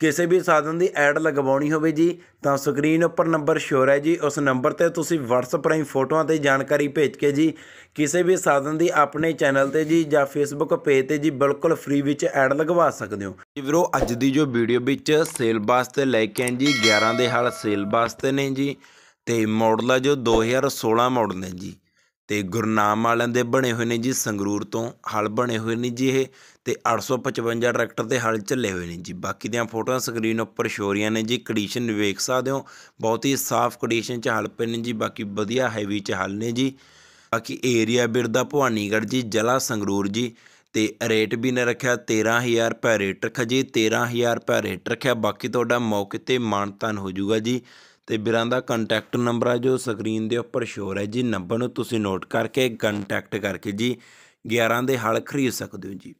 ਕਿਸੇ ਵੀ ਸਾਧਨ ਦੀ ਐਡ ਲਗਵਾਉਣੀ ਹੋਵੇ ਜੀ ਤਾਂ ਸਕਰੀਨ ਉੱਪਰ ਨੰਬਰ ਸ਼ੋਰ ਹੈ ਜੀ ਉਸ ਨੰਬਰ ਤੇ ਤੁਸੀਂ WhatsApp ਰਾਹੀਂ ਫੋਟੋਆਂ ਤੇ ਜਾਣਕਾਰੀ ਭੇਜ ਕੇ ਜੀ ਕਿਸੇ ਵੀ ਸਾਧਨ ਦੀ ਆਪਣੇ ਚੈਨਲ ਤੇ ਜੀ ਜਾਂ Facebook ਪੇਜ ਤੇ ਜੀ ਬਿਲਕੁਲ ਫ੍ਰੀ ਵਿੱਚ ਐਡ ਲਗਵਾ ਸਕਦੇ ਹੋ ਜੀ ਵੀਰੋ ਅੱਜ ਦੀ ਜੋ ਵੀਡੀਓ ਵਿੱਚ ਸੇਲ ਵਾਸਤੇ ਲੈ ਕੇ ਆਂ ਜੀ 11 ਦੇ ਹਾਲ ਸੇਲ ਵਾਸਤੇ ਨੇ ਜੀ ਤੇ ਮਾਡਲ ਆ ਜੋ 2016 ਮਾਡਲ ਨੇ ਜੀ ਤੇ ਗੁਰਨਾਮ ਵਾਲਿਆਂ ਦੇ ਬਣੇ ਹੋਏ ਨੇ ਜੀ ਸੰਗਰੂਰ ਤੋਂ ਹਲ ਬਣੇ ਹੋਏ ਨੇ ਜੀ ਇਹ ਤੇ 855 ਟਰੈਕਟਰ ਤੇ ਹਲ ਚੱਲੇ ਹੋਏ ਨੇ ਜੀ ਬਾਕੀ ਦੀਆਂ ਫੋਟੋਆਂ ਸਕਰੀਨ ਉੱਪਰ ਸ਼ੋਰੀਆਂ ਨੇ ਜੀ ਕੰਡੀਸ਼ਨ ਵੇਖ ਸਕਦੇ ਹੋ ਬਹੁਤ ਹੀ ਸਾਫ਼ ਕੰਡੀਸ਼ਨ ਚ ਹਲ ਪਏ ਨੇ ਜੀ ਬਾਕੀ ਵਧੀਆ ਹੈਵੀ ਚ ਹਲ ਨੇ ਜੀ ਬਾਕੀ ਏਰੀਆ ਬਿਰਦਾ ਭਵਾਨੀਗੜ੍ਹ ਜੀ ਜ਼ਿਲ੍ਹਾ ਸੰਗਰੂਰ ਜੀ ਤੇ ਰੇਟ ਵੀ ਨੇ ਰੱਖਿਆ 13000 ਰੁਪਏ ਰੇਟ ਰੱਖਿਆ ਜੀ 13000 ਰੁਪਏ ਰੇਟ ਰੱਖਿਆ ਬਾਕੀ ਤੁਹਾਡਾ ਮੌਕੇ ਤੇ ਮਾਨਤਾਨ ਹੋ ਜਾਊਗਾ ਜੀ ਤੇ ਵੀਰਾਂ ਦਾ ਕੰਟੈਕਟ ਨੰਬਰ ਆ ਜੋ ਸਕਰੀਨ ਦੇ ਉੱਪਰ ਸ਼ੋਰ ਹੈ ਜੀ ਨੰਬਰ ਨੂੰ ਤੁਸੀਂ ਨੋਟ ਕਰਕੇ ਕੰਟੈਕਟ ਕਰਕੇ ਜੀ 11 ਦੇ ਹਲ ਖਰੀਦ ਸਕਦੇ ਹੋ ਜੀ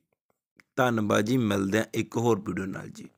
ਧੰਨਵਾਦ ਜੀ ਮਿਲਦੇ ਆ ਇੱਕ ਹੋਰ ਵੀਡੀਓ ਨਾਲ ਜੀ